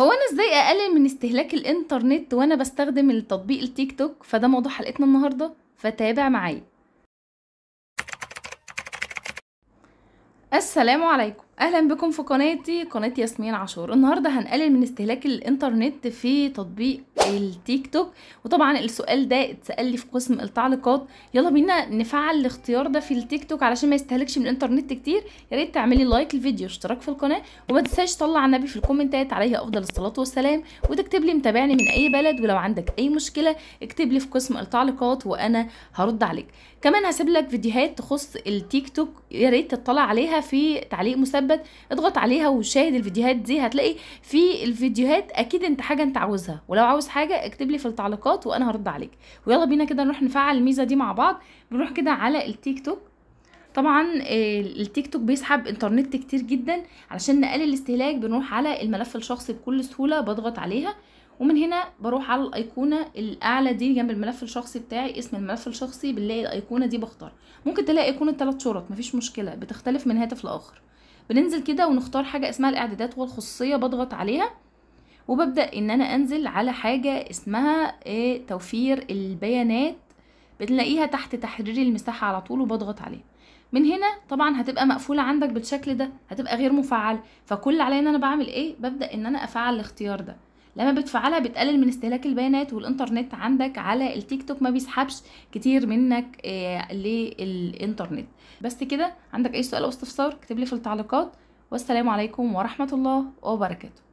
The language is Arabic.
هو انا ازاي اقلل من استهلاك الانترنت وانا بستخدم التطبيق التيك توك فده موضوع حلقتنا النهارده فتابع معايا السلام عليكم اهلا بكم في قناتي قناه ياسمين عاشور النهارده هنقلل من استهلاك الانترنت في تطبيق التيك توك وطبعا السؤال ده اتسال لي في قسم التعليقات يلا بينا نفعل الاختيار ده في التيك توك علشان ما يستهلكش من الانترنت كتير يا ريت تعملي لايك للفيديو اشتراك في القناه وما تنساش تطلع على النبي في الكومنتات عليه افضل الصلاه والسلام وتكتب لي متابعني من اي بلد ولو عندك اي مشكله اكتب لي في قسم التعليقات وانا هرد عليك كمان هسيب لك فيديوهات تخص التيك توك يا ريت تطلع عليها في تعليق مثبت اضغط عليها وشاهد الفيديوهات دي هتلاقي في الفيديوهات اكيد انت حاجه انت عاوزها ولو عاوز حاجة حاجه اكتب لي في التعليقات وانا هرد عليك ويلا بينا كده نروح نفعل الميزه دي مع بعض بنروح كده على التيك توك طبعا آه، التيك توك بيسحب انترنت كتير جدا علشان نقلل الاستهلاك بنروح على الملف الشخصي بكل سهوله بضغط عليها ومن هنا بروح على الايقونه الاعلى دي جنب الملف الشخصي بتاعي اسم الملف الشخصي بنلاقي الايقونه دي بختار ممكن تلاقي ايقونه ثلاث شرط مفيش مشكله بتختلف من هاتف لاخر بننزل كده ونختار حاجه اسمها الاعدادات والخصوصيه بضغط عليها وببدأ ان انا انزل على حاجة اسمها آه، توفير البيانات بتلاقيها تحت تحرير المساحة على طول وبضغط عليها من هنا طبعا هتبقى مقفولة عندك بالشكل ده هتبقى غير مفعلة فكل عليا ان انا بعمل ايه ببدأ ان انا افعل الاختيار ده لما بتفعلها بتقلل من استهلاك البيانات والانترنت عندك على التيك توك ما بيسحبش كتير منك آه للانترنت بس كده عندك اي سؤال او استفسار اكتب لي في التعليقات والسلام عليكم ورحمة الله وبركاته